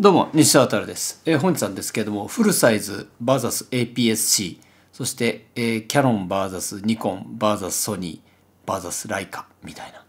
どうも、西田渡です。えー、本日なんですけれども、フルサイズ VSAPS-C、そして、えー、キャノン VS ニコン VS ソニー VS ライカみたいな。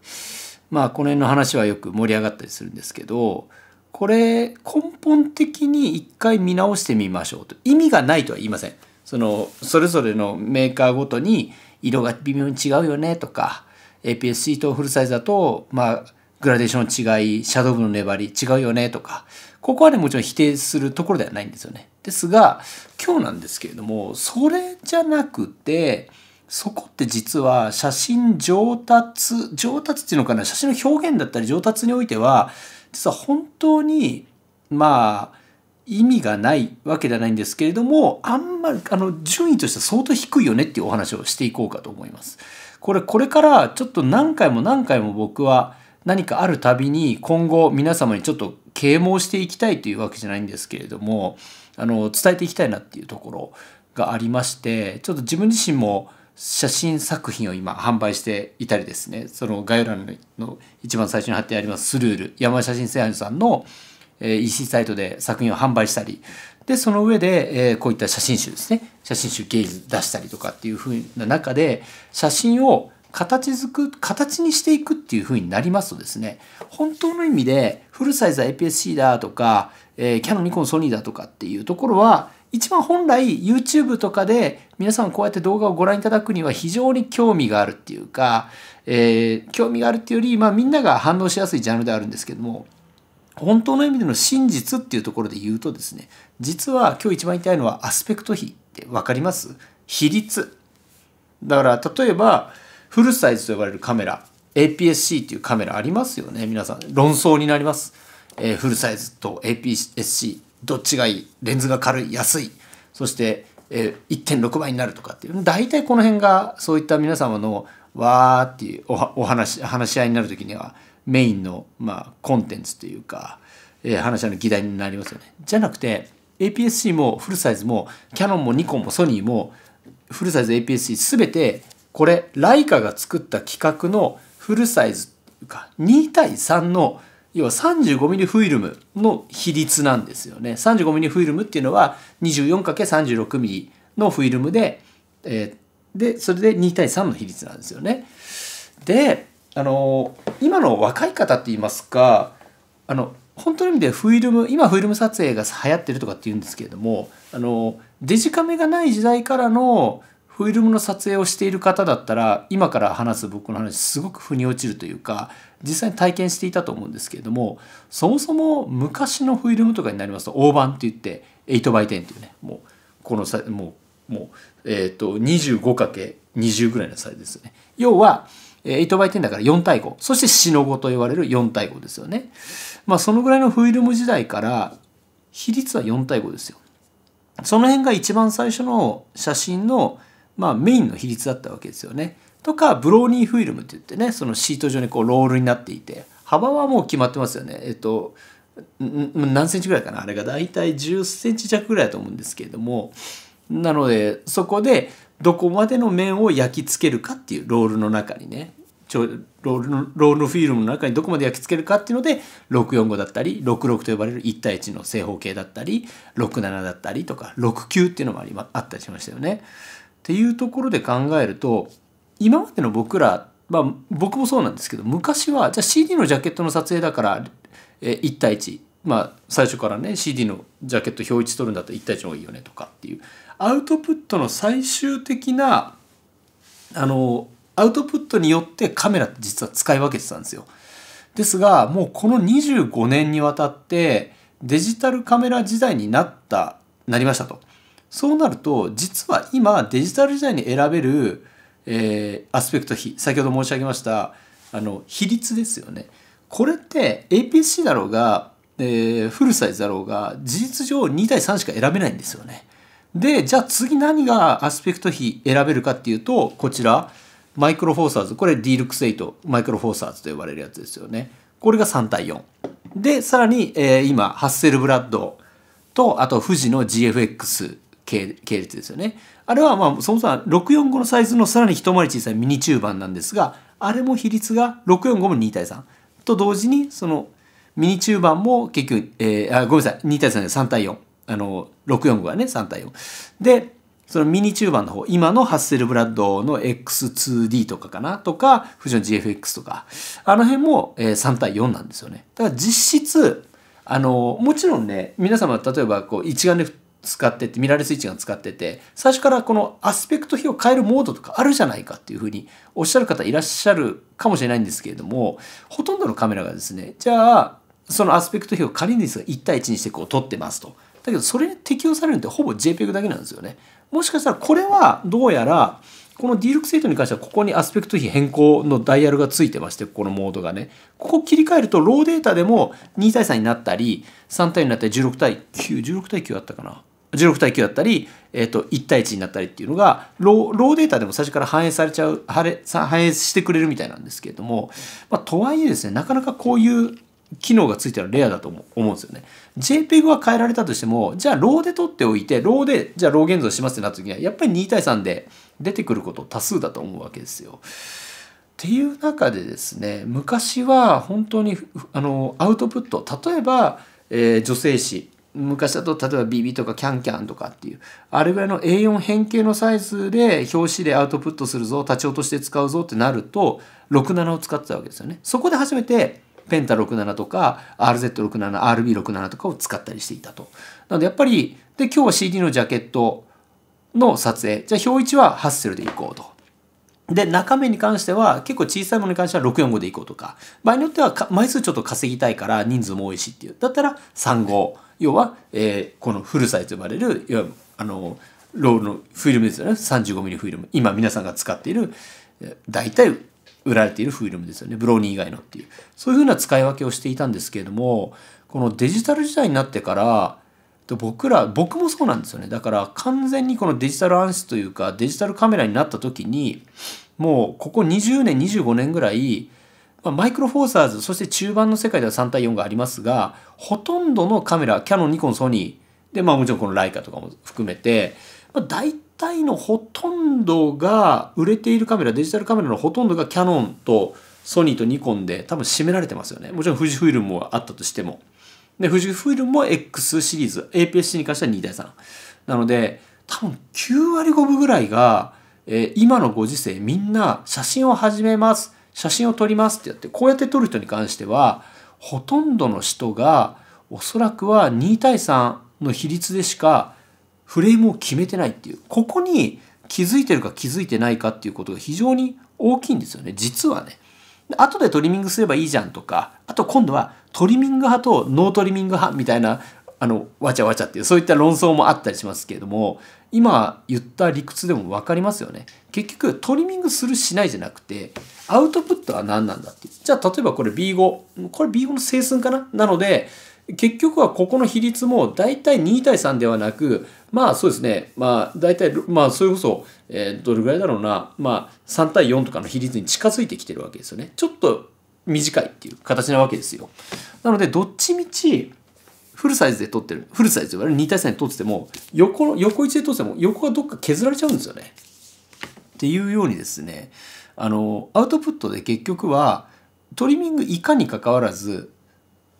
まあ、この辺の話はよく盛り上がったりするんですけど、これ、根本的に一回見直してみましょうと。意味がないとは言いません。その、それぞれのメーカーごとに色が微妙に違うよねとか、APS-C とフルサイズだと、まあ、グラデーションの違い、シャドウの粘り違うよねとか、ここはね、もちろん否定するところではないんですよね。ですが、今日なんですけれども、それじゃなくて、そこって実は写真上達、上達っていうのかな、写真の表現だったり上達においては、実は本当に、まあ、意味がないわけではないんですけれども、あんまり、あの、順位としては相当低いよねっていうお話をしていこうかと思います。これ、これからちょっと何回も何回も僕は何かあるたびに今後皆様にちょっと啓蒙していきたいというわけじゃないんですけれどもあの伝えていきたいなっていうところがありましてちょっと自分自身も写真作品を今販売していたりですねその概要欄の一番最初に貼ってありますスルール山写真製版さんの EC サイトで作品を販売したりでその上で、えこういった写真集ですね写真集ゲイズ出したりとかっていう風な中で写真を形づく形にしていくっていうふうになりますとですね本当の意味でフルサイズ APS-C だとか、えー、キャノンニコンソニーだとかっていうところは一番本来 YouTube とかで皆さんこうやって動画をご覧いただくには非常に興味があるっていうか、えー、興味があるっていうより、まあ、みんなが反応しやすいジャンルであるんですけども本当の意味での真実っていうところで言うとですね実は今日一番言いたいのはアスペクト比って分かります比率だから例えばフルサイズと呼ばれるカメラ APS-C っていうカメラありますよね皆さん論争になります、えー、フルサイズと APS-C どっちがいいレンズが軽い安いそして、えー、1.6倍になるとかっていう大体この辺がそういった皆様のわーっていうお話話し合いになる時にはメインの、まあ、コンテンツというか、えー、話し合いの議題になりますよねじゃなくて APS-C もフルサイズもキヤノンもニコンもソニーもフルサイズ APS-C 全てこれライカが作った規格のフルサイズか2対3の要は 35mm フィルムの比率なんですよね 35mm フィルムっていうのは 24×36mm のフィルムで、えー、でそれで2対3の比率なんですよねであの今の若い方って言いますかあの本当の意味でフィルム今フィルム撮影が流行ってるとかって言うんですけれどもあのデジカメがない時代からのフィルムの撮影をしている方だったら今から話す僕の話すごく腑に落ちるというか実際に体験していたと思うんですけれどもそもそも昔のフィルムとかになりますと大判って言って 8x10 っていうねもうこのさもうもう、えーと、25×20 ぐらいのサイズですよね。要は 8x10 だから4対5そして四の5と言われる4対5ですよね。まあそのぐらいのフィルム時代から比率は4対5ですよ。その辺が一番最初の写真のまあ、メインの比率だったわけですよね。とかブローニーフィルムって言ってねそのシート状にこうロールになっていて幅はもう決まってますよね。えっと何センチぐらいかなあれが大体10センチ弱ぐらいだと思うんですけれどもなのでそこでどこまでの面を焼き付けるかっていうロールの中にねロールのロールのフィルムの中にどこまで焼き付けるかっていうので645だったり66と呼ばれる1対1の正方形だったり67だったりとか69っていうのもあり、まあったりしましたよね。っていうところで考えると今までの僕ら、まあ、僕もそうなんですけど昔はじゃあ CD のジャケットの撮影だから、え1対1、まあ、最初からね CD のジャケット表一取るんだったら1対1の方がいいよねとかっていうアウトプットの最終的なあのアウトプットによってカメラって実は使い分けてたんですよ。ですがもうこの25年にわたってデジタルカメラ時代になったなりましたと。そうなると実は今デジタル時代に選べる、えー、アスペクト比先ほど申し上げましたあの比率ですよね。これって APS-C だろうが、えー、フルサイズだろうが事実上2対3しか選べないんですよね。でじゃあ次何がアスペクト比選べるかっていうとこちらマイクロフォーサーズこれ DLUX8 マイクロフォーサーズと呼ばれるやつですよね。これが3対4。でさらに、えー、今ハッセルブラッドとあと富士の GFX 系列ですよね。あれはまあそもそも645のサイズのさらに一回り小さいミニチューバンなんですがあれも比率が645も2対3と同時にそのミニチューバンも結局、えー、あごめんなさい2対3で3対4あの645がね3対4でそのミニチューバンの方今のハッセルブラッドの X2D とかかなとかフジョン GFX とかあの辺も、えー、3対4なんですよねだから実質あのもちろんね皆様例えばこう一眼で振使っててミラーレスイッチが使ってて最初からこのアスペクト比を変えるモードとかあるじゃないかっていうふうにおっしゃる方いらっしゃるかもしれないんですけれどもほとんどのカメラがですねじゃあそのアスペクト比を仮にですが1対1にしてこう撮ってますと。だけどそれに適用されるのってほぼ JPEG だけなんですよね。もしかしたらこれはどうやらこの D6-8 に関してはここにアスペクト比変更のダイヤルがついてましてここのモードがねここ切り替えるとローデータでも2対3になったり3対になったり16対916対9あったかな16対9だったり、えー、と1対1になったりっていうのがローローデータでも最初から反映されちゃう反映してくれるみたいなんですけれども、まあ、とはいえですねなかなかこういう機能がついてるのはレアだと思うんですよね。JPEG は変えられたとしてもじゃあローで取っておいてローでじゃあロー現像しますってなった時にはやっぱり2対3で出てくること多数だと思うわけですよ。っていう中でですね昔は本当にあのアウトプット例えば、えー、女性誌昔だと例えば BB とかキャンキャンとかっていうあれぐらいの A4 変形のサイズで表紙でアウトプットするぞ立ち落として使うぞってなると67を使ってたわけですよね。そこで初めてペンタ67とか RZ67RB67 とかを使ったりしていたと。なのでやっぱりで今日は CD のジャケットの撮影じゃあ表1はハッセルでいこうと。で、中身に関しては、結構小さいものに関しては645でいこうとか、場合によっては枚数ちょっと稼ぎたいから人数も多いしっていう。だったら35。要は、えー、このフルサイズ呼ばれる、いわあの、ロールのフィルムですよね。35 m m フィルム。今皆さんが使っている、大体売られているフィルムですよね。ブローニー以外のっていう。そういうふうな使い分けをしていたんですけれども、このデジタル時代になってから、僕ら、僕もそうなんですよね。だから完全にこのデジタル暗視というか、デジタルカメラになった時に、もうここ20年、25年ぐらい、まマイクロフォーサーズ、そして中盤の世界では3対4がありますが、ほとんどのカメラ、キャノン、ニコン、ソニー、で、まあもちろんこのライカとかも含めて、まあ、大体のほとんどが、売れているカメラ、デジタルカメラのほとんどがキャノンとソニーとニコンで多分占められてますよね。もちろん富士フイルムもあったとしても。で、富士フイルムも X シリーズ、APS-C に関しては2対3。なので、多分9割5分ぐらいが、えー、今のご時世みんな写真を始めます。写真を撮りますってやってこうやって撮る人に関してはほとんどの人がおそらくは2対3の比率でしかフレームを決めてないっていうここに気づいてるか気づいてないかっていうことが非常に大きいんですよね実はね。後でトリミングすればいいじゃんとかあと今度はトリミング派とノートリミング派みたいなあのわちゃわちゃっていうそういった論争もあったりしますけれども今言った理屈でも分かりますよね結局トリミングするしないじゃなくてアウトプットは何なんだってじゃあ例えばこれ B5 これ B5 の整数かななので結局はここの比率も大体2対3ではなくまあそうですねまあ大体まあそれこそ、えー、どれぐらいだろうなまあ3対4とかの比率に近づいてきてるわけですよねちょっと短いっていう形なわけですよなのでどっちみちフルサイズで撮ってるフルサイズで2対3で撮ってても横横1で撮ってても横がどっか削られちゃうんですよね。っていうようにですねあのアウトプットで結局はトリミングいかにかかわらず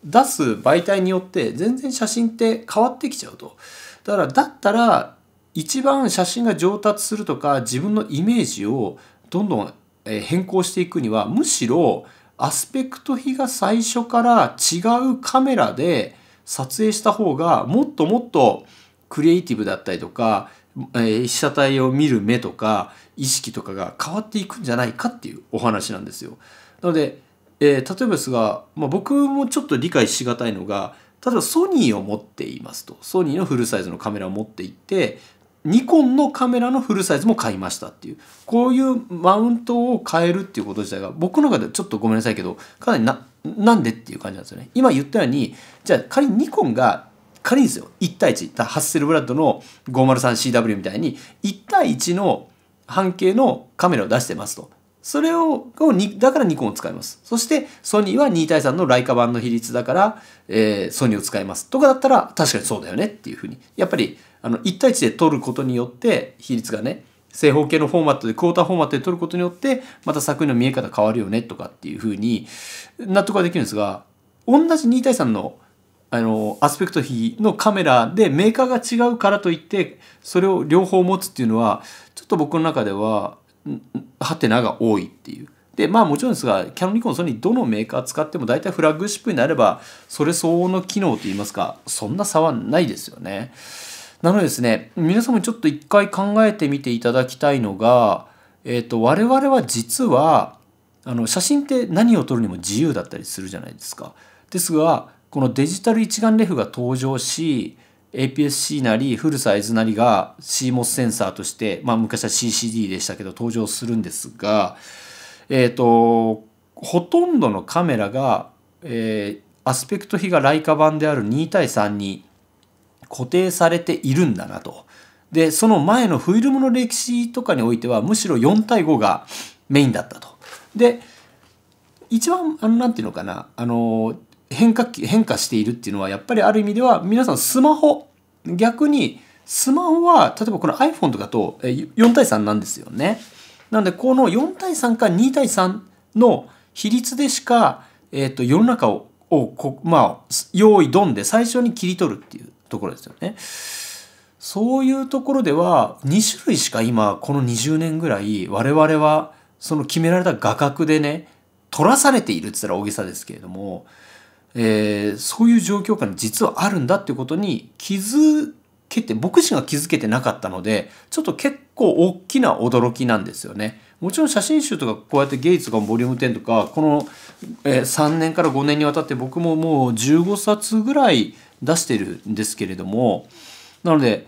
出す媒体によって全然写真って変わってきちゃうと。だからだったら一番写真が上達するとか自分のイメージをどんどん変更していくにはむしろアスペクト比が最初から違うカメラで撮影した方がもっともっとクリエイティブだったりとか、えー、被写体を見る目とか意識とかが変わっていくんじゃないかっていうお話なんですよ。なので、えー、例えばですが、まあ、僕もちょっと理解しがたいのが例えばソニーを持っていますとソニーのフルサイズのカメラを持っていってニコンのカメラのフルサイズも買いましたっていうこういうマウントを変えるっていうこと自体が僕の中でちょっとごめんなさいけどかなりななんでっていう感じなんですよね今言ったようにじゃあ仮にニコンが仮にですよ1対1ハッセルブラッドの 503CW みたいに1対1の半径のカメラを出してますとそれを、だからニコンを使います。そして、ソニーは2対3のライカ版の比率だから、えー、ソニーを使います。とかだったら、確かにそうだよねっていうふうに。やっぱり、あの、1対1で取ることによって、比率がね、正方形のフォーマットで、クォーターフォーマットで取ることによって、また作品の見え方変わるよね、とかっていうふうに、納得はできるんですが、同じ2対3の、あの、アスペクト比のカメラでメーカーが違うからといって、それを両方持つっていうのは、ちょっと僕の中では、ハテナが多いっていう。でまあもちろんですがキャノンニコンそれにどのメーカー使っても大体フラッグシップになればそれ相応の機能といいますかそんな差はないですよね。なのでですね皆さんもちょっと一回考えてみていただきたいのが、えーと我々は実はあの写真って何を撮るにも自由だったりするじゃないですか。ですがこのデジタル一眼レフが登場し APS-C なりフルサイズなりが CMOS センサーとして、まあ、昔は CCD でしたけど登場するんですが、えーと、とほとんどのカメラが、えー、アスペクト比がライカ版である2対3に固定されているんだなと。でその前のフィルムの歴史とかにおいてはむしろ4対5がメインだったと。で一番あのなんていうのかなあの変化変化しているっていうのはやっぱりある意味では皆さんスマホ逆にスマホは例えばこの iPhone とかと4対3なんですよね。なのでこの4対3か2対3の比率でしか、えーと、世の中ををまあ、用意ドンで最初に切り取るっていうところですよね。そういうところでは2種類しか今この20年ぐらい我々はその決められた画角でね取らされているって言ったら大げさですけれどもえー、そういう状況下に実はあるんだってことに気づけて僕自身が気づけてなかったのでちょっと結構大きな驚きなんですよね。もちろん写真集とかこうやってゲイツがボリューム10とかこの3年から5年にわたって僕ももう15冊ぐらい出してるんですけれどもなので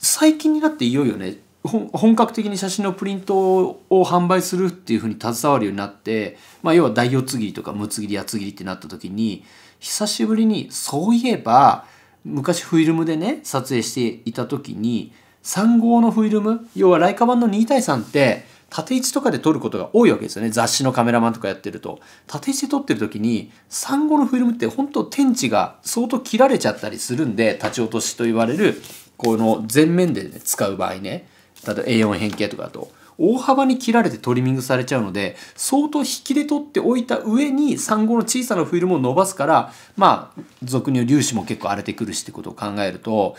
最近になっていよいよね本格的に写真のプリントを販売するっていうふうに携わるようになって、まあ、要は大四つ切りとか六つ切り八つ切りってなった時に久しぶりにそういえば昔フィルムでね撮影していた時に3号のフィルム要はライカ版の2対3って縦位置とかで撮ることが多いわけですよね雑誌のカメラマンとかやってると縦位置で撮ってる時に3号のフィルムって本当天地が相当切られちゃったりするんで立ち落としと言われるこの前面で、ね、使う場合ね例えば A4 変形とかだと大幅に切られてトリミングされちゃうので相当引きで取っておいた上に産後の小さなフィルムを伸ばすからまあ俗にう粒子も結構荒れてくるしってことを考えると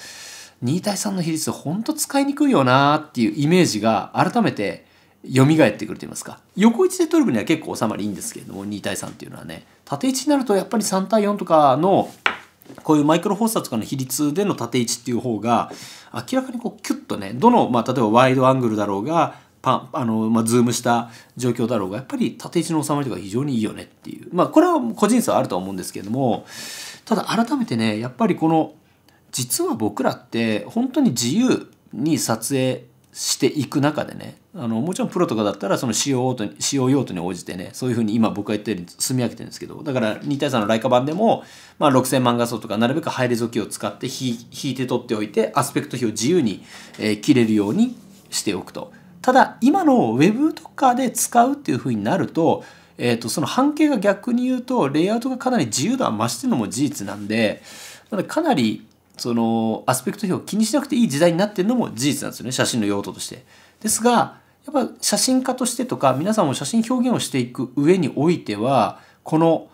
2対3の比率ほんと使いにくいよなっていうイメージが改めて蘇ってくると言いますか横1で取る分には結構収まりいいんですけれども2対3っていうのはね縦置になるとやっぱり3対4とかのこういうマイクロ放射とかの比率での縦位置っていう方が明らかにこうキュッとねどの、まあ、例えばワイドアングルだろうがパあの、まあ、ズームした状況だろうがやっぱり縦位置の収まりとか非常にいいよねっていうまあこれは個人差はあるとは思うんですけれどもただ改めてねやっぱりこの実は僕らって本当に自由に撮影していく中でねあのもちろんプロとかだったらその使用用途使用用途に応じてねそういうふうに今僕が言ったように積み上げてるんですけどだから2対3のライカ版でも、まあ、6000万画素とかなるべく入りぞきを使って引いて取っておいてアスペクト比を自由に、えー、切れるようにしておくと。ただ今の Web とかで使うっていうふうになると,、えー、とその半径が逆に言うとレイアウトがかなり自由度は増してるのも事実なんでかなりそのアスペクト表を気にしなくていい時代になってるのも事実なんですよね写真の用途として。ですがやっぱ写真家としてとか皆さんも写真表現をしていく上においてはこの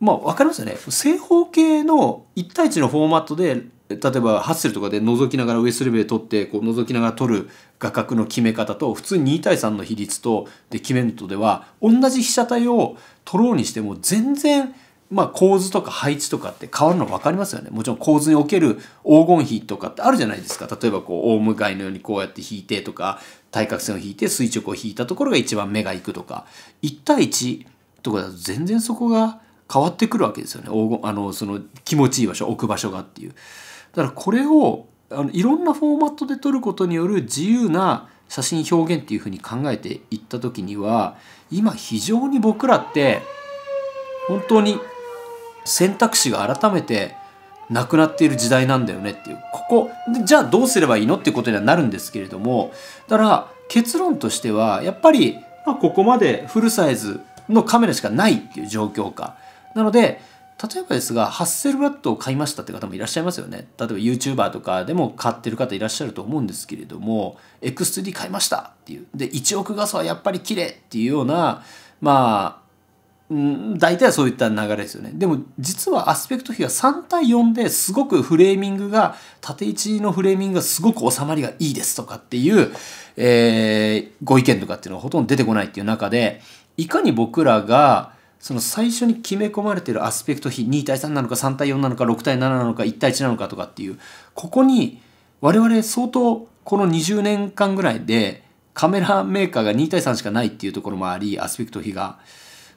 まあ分かりますよね正方形の1対1のフォーマットで例えばハッセルとかで覗きながらウエストレベル取ってこう覗きながら取る画角の決め方と普通2対3の比率とで決めるとでは同じ被写体を取ろうにしても全然。まあ、構図とか配置とかって変わるの分かりますよね。もちろん構図における黄金比とかってあるじゃないですか。例えばこう、大向かいのようにこうやって引いてとか、対角線を引いて垂直を引いたところが一番目がいくとか、1対1とかだと全然そこが変わってくるわけですよね。黄金、あの、その気持ちいい場所、置く場所がっていう。だからこれを、あのいろんなフォーマットで撮ることによる自由な写真表現っていうふうに考えていった時には今非常に僕らって本当に選択肢が改めてなくなっている時代なんだよねっていうここじゃあどうすればいいのってことにはなるんですけれどもだから結論としてはやっぱり、まここまでフルサイズのカメラしかないっていう状況下なので例えばですがハッセルブラッドを買いましたって方もいらっしゃいますよね例えば YouTuber とかでも買ってる方いらっしゃると思うんですけれども X2D 買いましたっていうで1億画素はやっぱり綺麗っていうようなまあ大体はそういった流れですよね。でも実はアスペクト比が3対4ですごくフレーミングが、縦位置のフレーミングがすごく収まりがいいですとかっていう、えー、ご意見とかっていうのはほとんど出てこないっていう中で、いかに僕らが、その最初に決め込まれてるアスペクト比2対3なのか3対4なのか6対7なのか1対1なのかとかっていう、ここに我々相当この20年間ぐらいでカメラメーカーが2対3しかないっていうところもあり、アスペクト比が。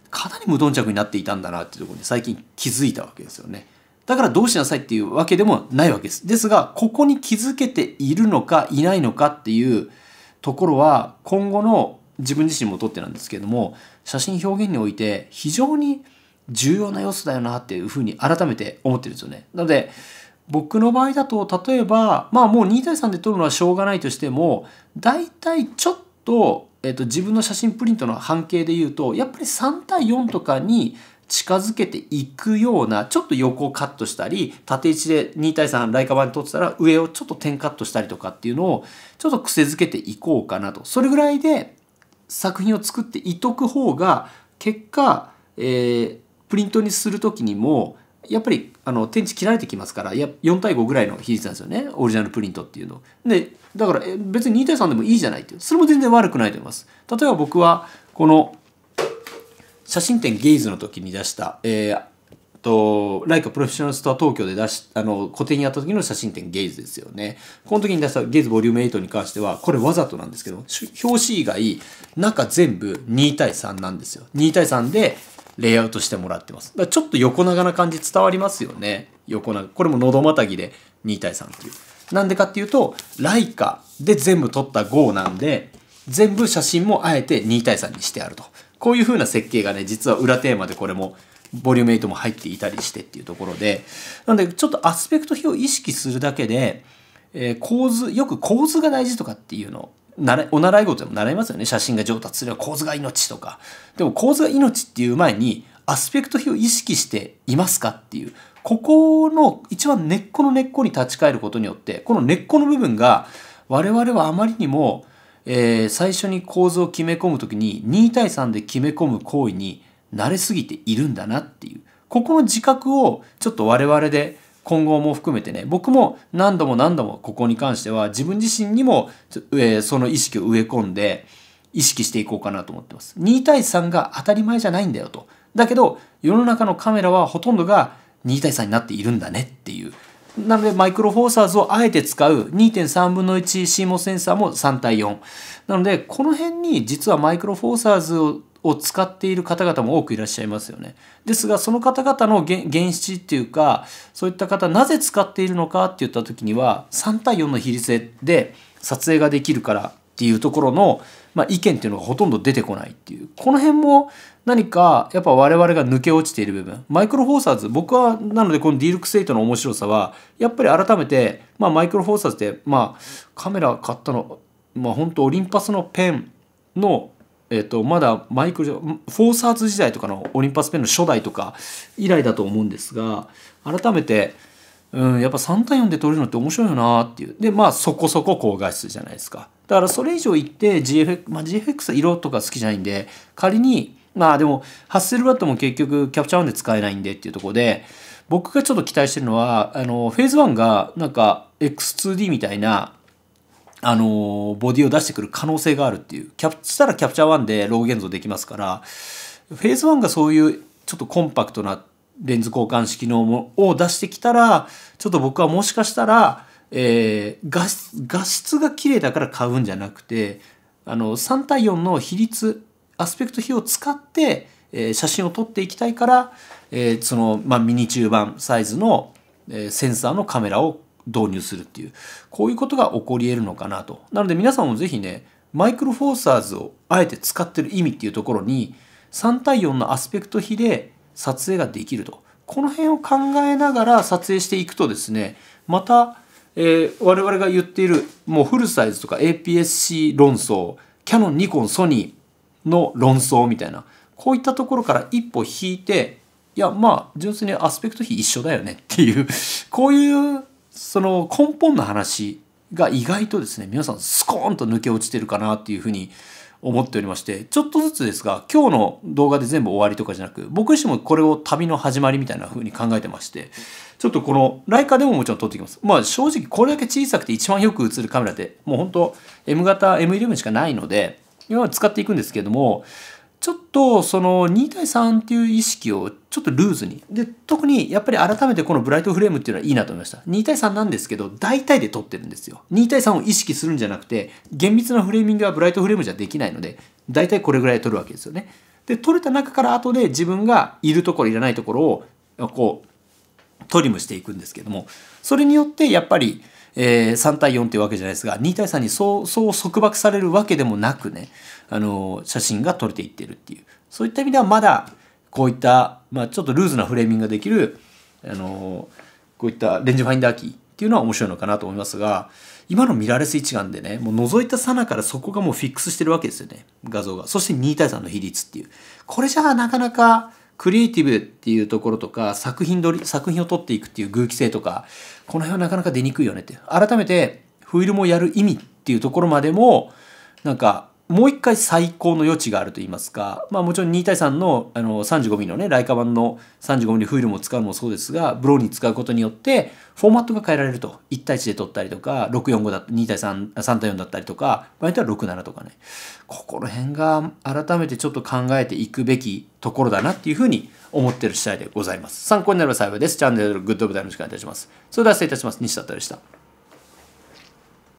かなり無頓着になっていたんだなっていうところに最近気づいたわけですよね。だからどうしなさいっていうわけでもないわけです。ですが、ここに気づけているのかいないのかっていうところは、今後の自分自身もとってなんですけれども、写真表現において非常に重要な要素だよなっていうふうに改めて思ってるんですよね。なので、僕の場合だと、例えば、まあもう2対3で撮るのはしょうがないとしても、大体ちょっとえっと、自分の写真プリントの半径で言うとやっぱり3対4とかに近づけていくようなちょっと横をカットしたり縦位置で2対3ライカ版に撮ってたら上をちょっと点カットしたりとかっていうのをちょっと癖づけていこうかなとそれぐらいで作品を作っていとく方が結果、えー、プリントにする時にもやっぱりあの天地切られてきますからや4対5ぐらいの比率なんですよねオリジナルプリントっていうの。でだから別に2対3でもいいじゃないっていうそれも全然悪くないと思います。例えば僕はこの写真展ゲイズの時に出した、えー、と、ライカプロフェッショナルストア東京で出し、あの、個展やった時の写真展ゲイズですよね。この時に出したゲイズボリューム8に関しては、これわざとなんですけど、表紙以外、中全部2対3なんですよ。2対3で、レイアウトしてもらってます。だちょっと横長な感じ伝わりますよね。横長。これも喉またぎで2対3っていう。なんでかっていうと、ライカで全部撮った5なんで、全部写真もあえて2対3にしてあると。こういう風な設計がね、実は裏テーマでこれも、ボリューム8も入っていたりしてっていうところで、なんでちょっとアスペクト比を意識するだけで、えー、構図、よく構図が大事とかっていうのお習い事でも習いますよね。写真が上達すれば構図が命とか。でも構図が命っていう前に、アスペクト比を意識していますかっていう。ここの一番根っこの根っこに立ち返ることによって、この根っこの部分が、我々はあまりにも、えー、最初に構図を決め込む時に2対3で決め込む行為に慣れすぎているんだなっていう。ここの自覚をちょっと我々で今後も含めてね、僕も何度も何度もここに関しては自分自身にも、えー、その意識を植え込んで意識していこうかなと思ってます。2対3が当たり前じゃないんだよと。だけど世の中のカメラはほとんどが2対3になっているんだねっていう。なのでマイクロフォーサーズをあえて使う2.3分の 1CMOS センサーも3対4。なのでこの辺に実はマイクロフォーサーズをを使っている方々も多くいらっしゃいますよね。ですがその方々の原資っていうかそういった方なぜ使っているのかって言った時には3対4の比率で撮影ができるからっていうところの、まあ、意見っていうのがほとんど出てこないっていうこの辺も何かやっぱ我々が抜け落ちている部分マイクロフォーサーズ僕はなのでこの DLX8 の面白さはやっぱり改めて、まあ、マイクロフォーサーズって、まあ、カメラ買ったの、まあ、本当オリンパスのペンのえっと、まだマイクロフォーサーズ時代とかのオリンパスペンの初代とか以来だと思うんですが改めて、うん、やっぱ3対4で取れるのって面白いよなっていうでまあそこそこ高画質じゃないですかだからそれ以上いって GFX、まあ、GFX 色とか好きじゃないんで仮にまあでもハッセルバットも結局キャプチャー1で使えないんでっていうとこで僕がちょっと期待してるのはあのフェーズ1がなんか X2D みたいなあの、ボディを出してくる可能性があるっていう。キャプ、したらキャプチャー1でロー現像できますから、フェーズ1がそういうちょっとコンパクトなレンズ交換式のを出してきたら、ちょっと僕はもしかしたら、えー、画質、画質が綺麗だから買うんじゃなくて、あの、3対4の比率、アスペクト比を使って、えー、写真を撮っていきたいから、えー、その、まあ、ミニチューバンサイズの、えー、センサーのカメラを導入するっていう、こういうことが起こり得るのかなと。なので皆さんもぜひね、マイクロフォーサーズをあえて使ってる意味っていうところに、3対4のアスペクト比で撮影ができると。この辺を考えながら撮影していくとですね、また、えー、我々が言っているもうフルサイズとか APS-C 論争、キャノン、ニコン、ソニーの論争みたいな、こういったところから一歩引いて、いや、まあ、純粋にアスペクト比一緒だよねっていう、こういうその根本の話が意外とですね、皆さんスコーンと抜け落ちてるかなっていうふうに思っておりまして、ちょっとずつですが、今日の動画で全部終わりとかじゃなく、僕自身もこれを旅の始まりみたいな風に考えてまして、ちょっとこの、ライカでももちろん撮っていきます。まあ正直これだけ小さくて一番よく映るカメラで、もう本当 M 型 M11 しかないので、今は使っていくんですけれども、ちょっとその2対3っていう意識をちょっとルーズに。で、特にやっぱり改めてこのブライトフレームっていうのはいいなと思いました。2対3なんですけど、大体で取ってるんですよ。2対3を意識するんじゃなくて、厳密なフレーミングはブライトフレームじゃできないので、大体これぐらい取るわけですよね。で、取れた中から後で自分がいるところ、いらないところを、こう、トリムしていくんですけども、それによってやっぱり、えー、3対4というわけじゃないですが2対3にそうそう束縛されるわけでもなくね、あの写真が撮れていってるっていうそういった意味ではまだこういった、まあ、ちょっとルーズなフレーミングができる、あのこういったレンジファインダーキーっていうのは面白いのかなと思いますが今のミラーレス一眼でねもう覗いたさなからそこがもうフィックスしてるわけですよね画像がそして2対3の比率っていうこれじゃあなかなかクリエイティブっていうところとか作品撮り作品を撮っていくっていう偶気性とかこの辺はなかなか出にくいよねって改めてフィルムをやる意味っていうところまでもなんかもう一回最高の余地があると言いますか、まあ、もちろん2対3のあの 35mm のねライカ版の 35mm フィルムを使うのもそうですがブローに使うことによってフォーマットが変えられると1対1で撮ったりとか645だ2対33対4だったりとか場合によっては67とかねここら辺が改めてちょっと考えていくべきところだなっていうふうに思ってる次第でございます参考になれば幸いですチャンネルグッドボタンよろしくお願いいたしますそれでは失礼いたします西田でした